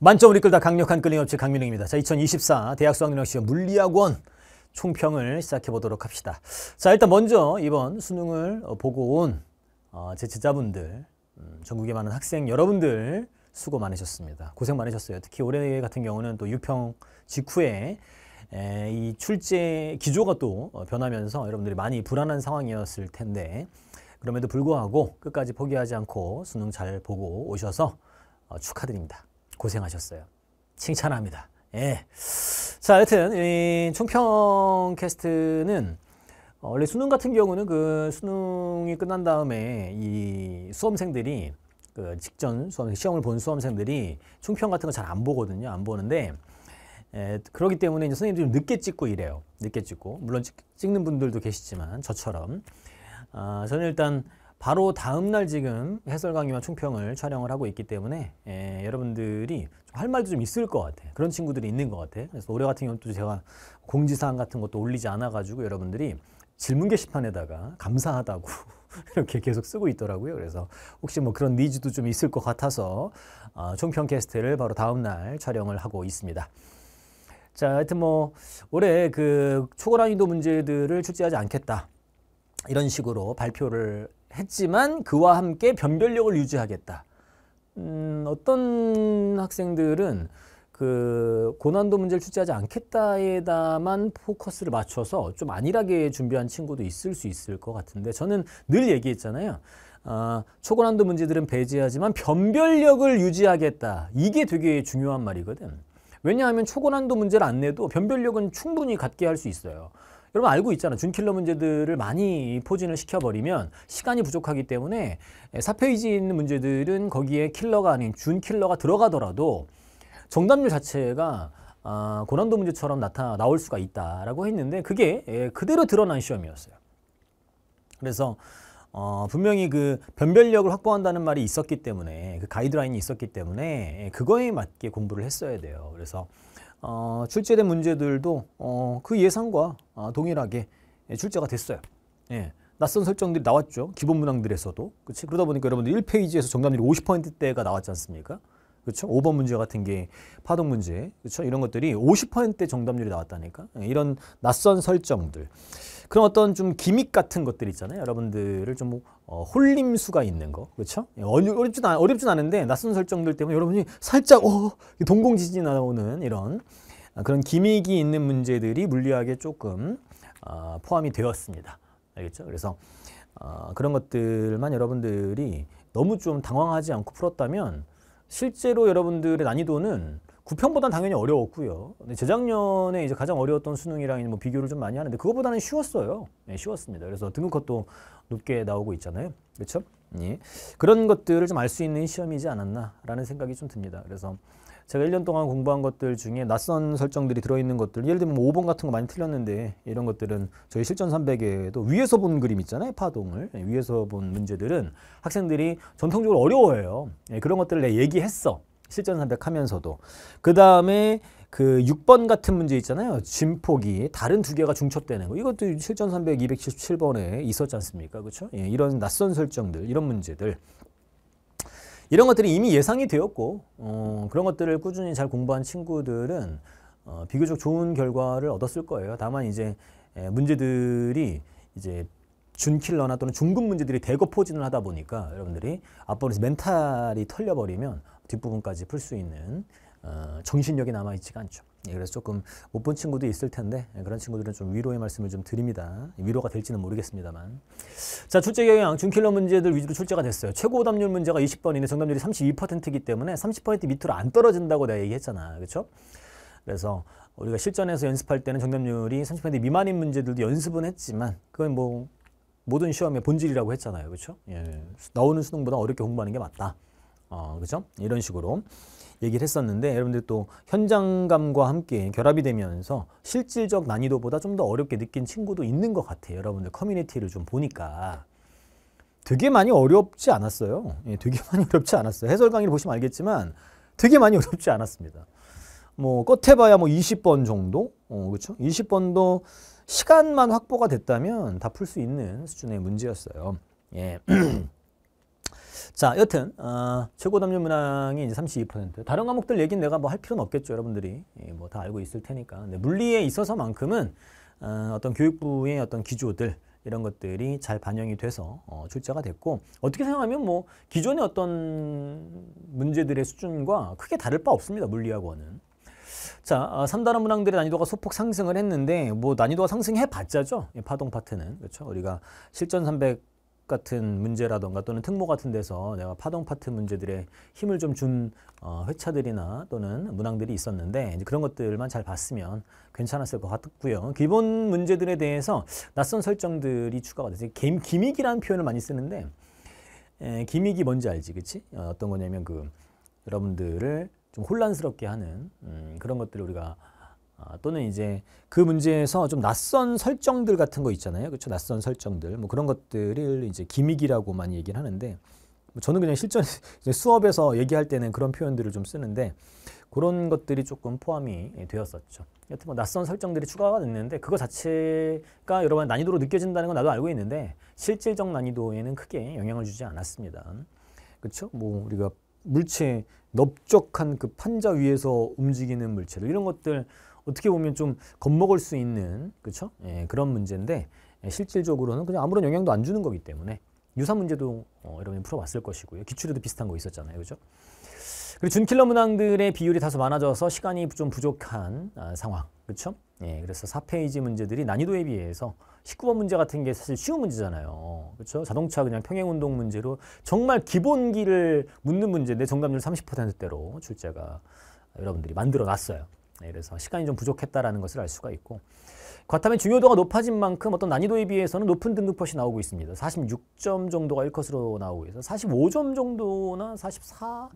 만점을 이끌다 강력한 끌림업체 강민웅입니다. 자, 2024 대학수학능력시험 물리학원 총평을 시작해 보도록 합시다. 자, 일단 먼저 이번 수능을 보고 온 제제자분들, 어, 음, 전국에 많은 학생 여러분들 수고 많으셨습니다. 고생 많으셨어요. 특히 올해 같은 경우는 또 유평 직후에 이 출제 기조가 또 어, 변하면서 여러분들이 많이 불안한 상황이었을 텐데 그럼에도 불구하고 끝까지 포기하지 않고 수능 잘 보고 오셔서 어, 축하드립니다. 고생하셨어요. 칭찬합니다. 예. 자, 여튼 총평 캐스트는 어, 원래 수능 같은 경우는 그 수능이 끝난 다음에 이 수험생들이 그 직전 수험 시험을 본 수험생들이 총평 같은 거 잘 안 보거든요. 안 보는데 에, 예, 그렇기 때문에 이제 선생님들 늦게 찍고 이래요. 늦게 찍고 물론 찍, 는 분들도 계시지만 저처럼 아, 저는 일단 바로 다음날 지금 해설 강의와 총평을 촬영을 하고 있기 때문에 예, 여러분들이 할 말도 좀 있을 것 같아요. 그런 친구들이 있는 것같아 그래서 올해 같은 경우는 또 제가 공지사항 같은 것도 올리지 않아가지고 여러분들이 질문 게시판에다가 감사하다고 이렇게 계속 쓰고 있더라고요. 그래서 혹시 뭐 그런 니즈도 좀 있을 것 같아서 어, 총평 캐스트를 바로 다음날 촬영을 하고 있습니다. 자, 하여튼 뭐 올해 그 초고난이도 문제들을 출제하지 않겠다. 이런 식으로 발표를 했지만 그와 함께 변별력을 유지하겠다. 음, 어떤 학생들은 그 고난도 문제를 출제하지 않겠다에다만 포커스를 맞춰서 좀 안일하게 준비한 친구도 있을 수 있을 것 같은데 저는 늘 얘기했잖아요. 아, 초고난도 문제들은 배제하지만 변별력을 유지하겠다. 이게 되게 중요한 말이거든. 왜냐하면 초고난도 문제를 안 내도 변별력은 충분히 갖게 할 수 있어요. 여러분 알고 있잖아 준킬러 문제들을 많이 포진을 시켜버리면 시간이 부족하기 때문에 4페이지 에 있는 문제들은 거기에 킬러가 아닌 준킬러가 들어가더라도 정답률 자체가 아, 고난도 문제처럼 나타 나올 수가 있다라고 했는데 그게 예, 그대로 드러난 시험이었어요. 그래서 어, 분명히 그 변별력을 확보한다는 말이 있었기 때문에 그 가이드라인이 있었기 때문에 예, 그거에 맞게 공부를 했어야 돼요. 그래서 어, 출제된 문제들도 어, 그 예상과 아, 동일하게 예, 출제가 됐어요. 예. 낯선 설정들이 나왔죠. 기본 문항들에서도. 그치? 그러다 보니까 여러분들 1페이지에서 정답률이 50%대가 나왔지 않습니까? 그렇죠? 5번 문제 같은 게 파동 문제, 그렇죠? 이런 것들이 50%대 정답률이 나왔다니까. 예, 이런 낯선 설정들. 그런 어떤 좀 기믹 같은 것들 있잖아요. 여러분들을 좀 어, 홀림수가 있는 거. 그렇죠? 어렵진, 어렵진 않은데 낯선 설정들 때문에 여러분이 살짝 어, 동공지진이 나오는 이런 아, 그런 기믹이 있는 문제들이 물리학에 조금 어, 포함이 되었습니다. 알겠죠? 그래서 어, 그런 것들만 여러분들이 너무 좀 당황하지 않고 풀었다면 실제로 여러분들의 난이도는 9평보단 당연히 어려웠고요. 근데 재작년에 이제 가장 어려웠던 수능이랑 뭐 비교를 좀 많이 하는데 그거보다는 쉬웠어요. 네, 쉬웠습니다. 그래서 등급컷도 높게 나오고 있잖아요. 그렇죠? 예. 그런 것들을 좀 알 수 있는 시험이지 않았나라는 생각이 좀 듭니다. 그래서 제가 1년 동안 공부한 것들 중에 낯선 설정들이 들어있는 것들 예를 들면 5번 뭐 같은 거 많이 틀렸는데 이런 것들은 저희 실전 300에도 위에서 본 그림 있잖아요 파동을 예, 위에서 본 문제들은 학생들이 전통적으로 어려워해요 예, 그런 것들을 내가 얘기했어 실전 선택하면서도 그 다음에 그 6번 같은 문제 있잖아요. 진폭이 다른 두 개가 중첩되는 거. 이것도 실전 3 0 277번에 있었지 않습니까? 그렇죠? 예, 이런 낯선 설정들, 이런 문제들. 이런 것들이 이미 예상이 되었고 어, 그런 것들을 꾸준히 잘 공부한 친구들은 어, 비교적 좋은 결과를 얻었을 거예요. 다만 이제 에, 예, 문제들이 이제 준킬러나 또는 중급 문제들이 대거 포진을 하다 보니까 여러분들이 앞으로 멘탈이 털려버리면 뒷부분까지 풀 수 있는 어, 정신력이 남아있지가 않죠. 예, 그래서 조금 못 본 친구도 있을 텐데 예, 그런 친구들은 좀 위로의 말씀을 좀 드립니다. 위로가 될지는 모르겠습니다만. 자, 출제 경향 중킬러 문제들 위주로 출제가 됐어요. 최고 오답률 문제가 20번이네 정답률이 32%이기 때문에 30% 밑으로 안 떨어진다고 내가 얘기했잖아. 그렇죠? 그래서 우리가 실전에서 연습할 때는 정답률이 30% 미만인 문제들도 연습은 했지만 그건 뭐 모든 시험의 본질이라고 했잖아요. 그렇죠? 예. 나오는 수능보다 어렵게 공부하는 게 맞다. 어, 그죠? 이런 식으로 얘기를 했었는데 여러분들 또 현장감과 함께 결합이 되면서 실질적 난이도보다 좀 더 어렵게 느낀 친구도 있는 것 같아요. 여러분들 커뮤니티를 좀 보니까 되게 많이 어렵지 않았어요. 예, 되게 많이 어렵지 않았어요. 해설 강의를 보시면 알겠지만 되게 많이 어렵지 않았습니다. 뭐 껏해봐야 뭐 20번 정도? 어, 그렇죠? 20번도 시간만 확보가 됐다면 다 풀 수 있는 수준의 문제였어요. 예. 자, 여튼 어, 최고 담률 문항이 이제 32%. 다른 과목들 얘기는 내가 뭐 할 필요는 없겠죠. 여러분들이 예, 뭐다 알고 있을 테니까. 근데 물리에 있어서만큼은 어, 어떤 교육부의 어떤 기조들 이런 것들이 잘 반영이 돼서 어, 출제가 됐고 어떻게 생각하면 뭐 기존의 어떤 문제들의 수준과 크게 다를 바 없습니다. 물리학원은 자, 어, 삼단원 문항들의 난이도가 소폭 상승을 했는데 뭐 난이도가 상승해 봤자죠. 파동 파트는. 그렇죠? 우리가 실전 300 같은 문제라던가 또는 특모 같은 데서 내가 파동 파트 문제들에 힘을 좀준 어, 회차들이나 또는 문항들이 있었는데 그런 것들만 잘 봤으면 괜찮았을 것 같고요. 기본 문제들에 대해서 낯선 설정들이 추가가 돼서 기믹이라는 표현을 많이 쓰는데 에, 기믹이 뭔지 알지 그치? 어, 어떤 거냐면 그 여러분들을 좀 혼란스럽게 하는 음, 그런 것들을 우리가 아, 또는 이제 그 문제에서 좀 낯선 설정들 같은 거 있잖아요. 그렇죠. 낯선 설정들. 뭐 그런 것들을 이제 기믹이라고 많이 얘기를 하는데 뭐 저는 그냥 실전 수업에서 얘기할 때는 그런 표현들을 좀 쓰는데 그런 것들이 조금 포함이 되었었죠. 여튼 뭐 낯선 설정들이 추가가 됐는데 그거 자체가 여러분 난이도로 느껴진다는 건 나도 알고 있는데 실질적 난이도에는 크게 영향을 주지 않았습니다. 그렇죠? 뭐 우리가 물체 넓적한 그 판자 위에서 움직이는 물체를 이런 것들 어떻게 보면 좀 겁먹을 수 있는 그렇죠? 예, 그런 문제인데 예, 실질적으로는 그냥 아무런 영향도 안 주는 거기 때문에 유사 문제도 어, 여러분이 풀어봤을 것이고요. 기출에도 비슷한 거 있었잖아요. 그죠? 그리고 준킬러 문항들의 비율이 다소 많아져서 시간이 좀 부족한 아, 상황. 그렇죠? 예, 그래서 4페이지 문제들이 난이도에 비해서 19번 문제 같은 게 사실 쉬운 문제잖아요. 그렇죠? 자동차 그냥 평행운동 문제로 정말 기본기를 묻는 문제인데 정답률 30%대로 출제가 여러분들이 만들어 놨어요. 그래서 네, 시간이 좀 부족했다라는 것을 알 수가 있고 과탐의 중요도가 높아진 만큼 어떤 난이도에 비해서는 높은 등급컷이 나오고 있습니다. 46점 정도가 1컷으로 나오고 있어 45점 정도나 44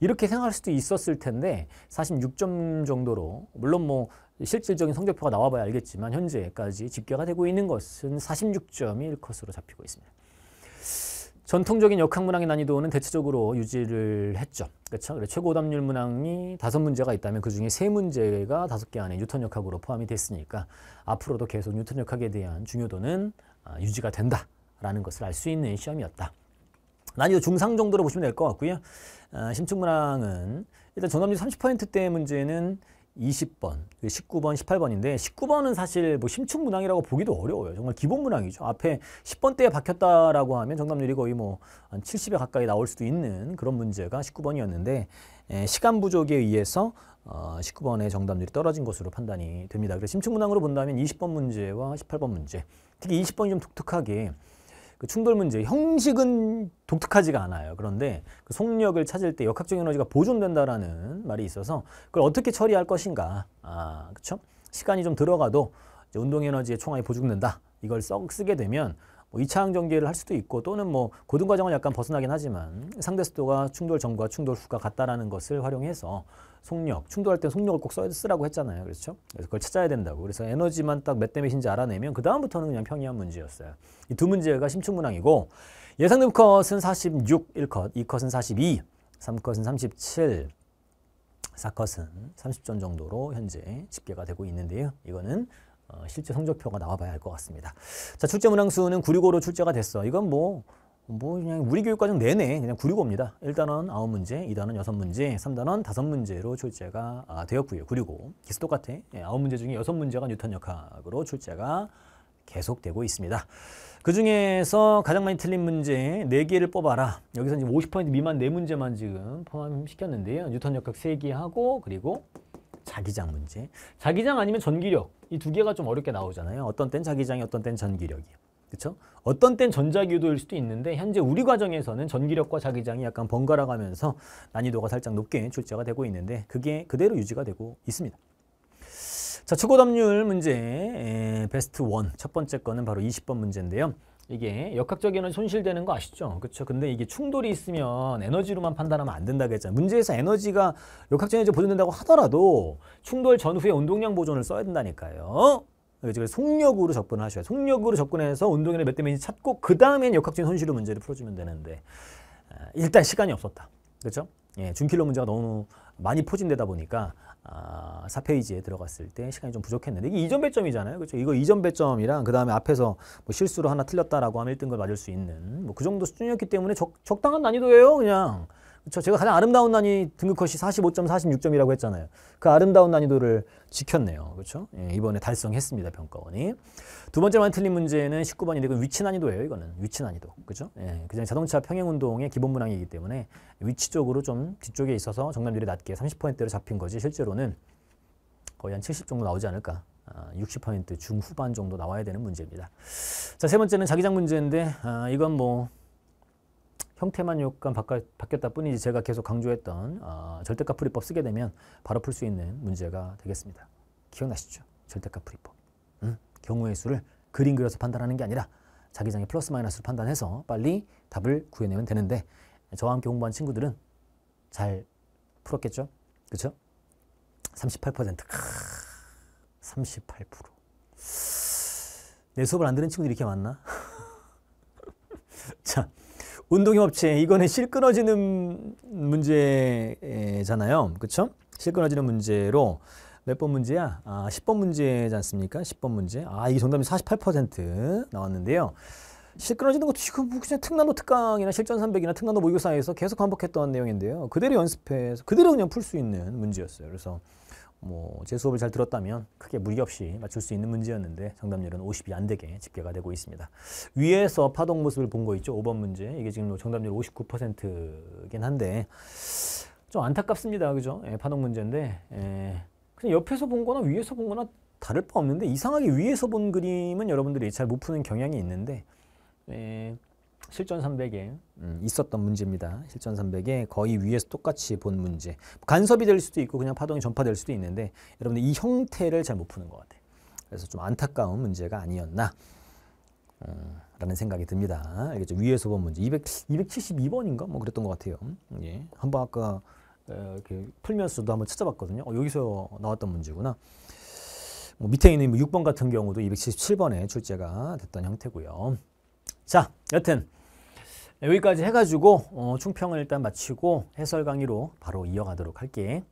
이렇게 생각할 수도 있었을 텐데 46점 정도로 물론 뭐 실질적인 성적표가 나와봐야 알겠지만 현재까지 집계가 되고 있는 것은 46점이 1컷으로 잡히고 있습니다. 전통적인 역학문항의 난이도는 대체적으로 유지를 했죠. 그렇죠? 그래, 최고 답률 문항이 다섯 문제가 있다면 그중에 세 문제가 다섯 개 안에 뉴턴 역학으로 포함이 됐으니까 앞으로도 계속 뉴턴 역학에 대한 중요도는 아, 유지가 된다라는 것을 알 수 있는 시험이었다. 난이도 중상 정도로 보시면 될 것 같고요. 아, 심층문항은 일단 전압률 30%대 문제는 20번, 19번, 18번인데 19번은 사실 뭐 심층 문항이라고 보기도 어려워요. 정말 기본 문항이죠. 앞에 10번대에 박혔다라고 하면 정답률이 거의 뭐한 70에 가까이 나올 수도 있는 그런 문제가 19번이었는데 에, 예, 시간 부족에 의해서 어, 19번의 정답률이 떨어진 것으로 판단이 됩니다. 그래서 심층 문항으로 본다면 20번 문제와 18번 문제, 특히 20번이 좀 독특하게 그 충돌 문제 형식은 독특하지가 않아요. 그런데 그 속력을 찾을 때 역학적 에너지가 보존된다라는 말이 있어서 그걸 어떻게 처리할 것인가. 아, 그렇죠? 시간이 좀 들어가도 운동 에너지의 총알이 보존된다. 이걸 썩 쓰게 되면 뭐 2차항 전기를 할 수도 있고 또는 뭐 고등 과정은 약간 벗어나긴 하지만 상대 수도가 충돌 전과 충돌 후가 같다라는 것을 활용해서 속력, 충돌할 때 속력을 꼭 써, 쓰라고 했잖아요. 그렇죠? 그래서 그걸 찾아야 된다고. 그래서 에너지만 딱 몇 대몇인지 알아내면 그 다음부터는 그냥 평이한 문제였어요. 이 두 문제가 심층문항이고 예상된 컷은 46, 1컷, 2컷은 42, 3컷은 37, 4컷은 30점 정도로 현재 집계가 되고 있는데요. 이거는 어, 실제 성적표가 나와봐야 할 것 같습니다. 자, 출제 문항수는 965로 출제가 됐어. 이건 뭐, 뭐 그냥 우리 교육과정 내내 그냥 965입니다. 1단원 9문제, 2단원 6문제, 3단원 5문제로 출제가 아, 되었고요. 965. 기수 똑같아. 예, 9문제 중에 6문제가 뉴턴 역학으로 출제가 계속되고 있습니다. 그 중에서 가장 많이 틀린 문제 4개를 뽑아라. 여기서 이제 50% 미만 4문제만 지금 포함시켰는데요. 뉴턴 역학 3개하고 그리고 자기장 문제. 자기장 아니면 전기력. 이 두 개가 좀 어렵게 나오잖아요. 어떤 땐 자기장이 어떤 땐 전기력이요. 그렇죠? 어떤 땐 전자기도일 수도 있는데 현재 우리 과정에서는 전기력과 자기장이 약간 번갈아 가면서 난이도가 살짝 높게 출제가 되고 있는데 그게 그대로 유지가 되고 있습니다. 자, 초고담률 문제 에, 베스트 1첫 번째 거는 바로 20번 문제인데요. 이게 역학적 에너지 손실되는 거 아시죠? 그렇죠? 근데 이게 충돌이 있으면 에너지로만 판단하면 안 된다고 했잖아요. 문제에서 에너지가 역학적 에너지 보존된다고 하더라도 충돌 전후의 운동량 보존을 써야 된다니까요. 그래서 속력으로 접근을 하셔야 속력으로 접근해서 운동량을 몇 대인지 찾고 그 다음엔 역학적 손실의 문제를 풀어주면 되는데 아, 일단 시간이 없었다. 그렇죠? 예, 준킬러 문제가 너무 많이 포진되다 보니까 아, 4페이지에 들어갔을 때 시간이 좀 부족했는데 이게 이전 배점이잖아요. 그렇죠? 이거 이전 배점이랑 그다음에 앞에서 뭐 실수로 하나 틀렸다라고 하면 1등급 맞을 수 있는 뭐 그 정도 수준이었기 때문에 적, 적당한 난이도예요, 그냥. 저 제가 가장 아름다운 난이 등급컷이 45점, 46점이라고 했잖아요. 그 아름다운 난이도를 지켰네요. 그렇죠? 예, 이번에 달성했습니다. 평가원이. 두 번째로 많이 틀린 문제는 19번인데 그 위치 난이도예요. 이거는 위치 난이도. 그렇죠? 예, 그냥 자동차 평행 운동의 기본 문항이기 때문에 위치쪽으로좀 뒤쪽에 있어서 정답률이 낮게 30%대로 잡힌 거지 실제로는 거의 한 70 정도 나오지 않을까 60% 아, 중후반 정도 나와야 되는 문제입니다. 자, 세 번째는 자기장 문제인데 아, 이건 뭐 형태만 약간 바뀌었다 뿐이지 제가 계속 강조했던 어, 아, 절대값 풀이법 쓰게 되면 바로 풀 수 있는 문제가 되겠습니다. 기억나시죠? 절대값 풀이법. 음? 경우의 수를 그림 그려서 판단하는 게 아니라 자기장의 플러스 마이너스로 판단해서 빨리 답을 구해내면 되는데 저와 함께 공부한 친구들은 잘 풀었겠죠? 그렇죠? 38% 크, 38%내 수업을 안 들은 친구들이 이렇게 많나? 자 운동의 법칙 이거는 실 끊어지는 문제잖아요. 그렇죠? 실 끊어지는 문제로 몇 번 문제야? 아, 10번 문제지 않습니까? 10번 문제. 아, 이 정답이 48% 나왔는데요. 실 끊어지는 것도 지금 뭐 그냥 특난도 특강이나 실전 300이나 특난도 모의고사에서 계속 반복했던 내용인데요. 그대로 연습해서 그대로 그냥 풀 수 있는 문제였어요. 그래서 뭐제 수업을 잘 들었다면 크게 무리 없이 맞출 수 있는 문제였는데 정답률은 50이 안 되게 집계가 되고 있습니다. 위에서 파동 모습을 본 거 있죠? 5번 문제. 이게 지금 정답률 59%긴 한데 좀 안타깝습니다. 그죠? 예, 파동 문제인데 예, 그냥 옆에서 본 거나 위에서 본 거나 다를 바 없는데 이상하게 위에서 본 그림은 여러분들이 잘 못 푸는 경향이 있는데 예, 실전 300에 음, 있었던 문제입니다. 실전 300에 거의 위에서 똑같이 본 문제. 간섭이 될 수도 있고 그냥 파동이 전파될 수도 있는데 여러분들 이 형태를 잘 못 푸는 것 같아요. 그래서 좀 안타까운 문제가 아니었나 음, 라는 생각이 듭니다. 알겠죠? 위에서 본 문제. 200, 272번인가? 뭐 그랬던 것 같아요. 예. 한번 아까 어, 이렇게 풀면서도 한번 찾아봤거든요. 어, 여기서 나왔던 문제구나. 뭐 밑에 있는 6번 뭐 같은 경우도 277번에 출제가 됐던 형태고요. 자, 여튼 네, 여기까지 해가지고 어, 충평을 일단 마치고 해설 강의로 바로 이어가도록 할게.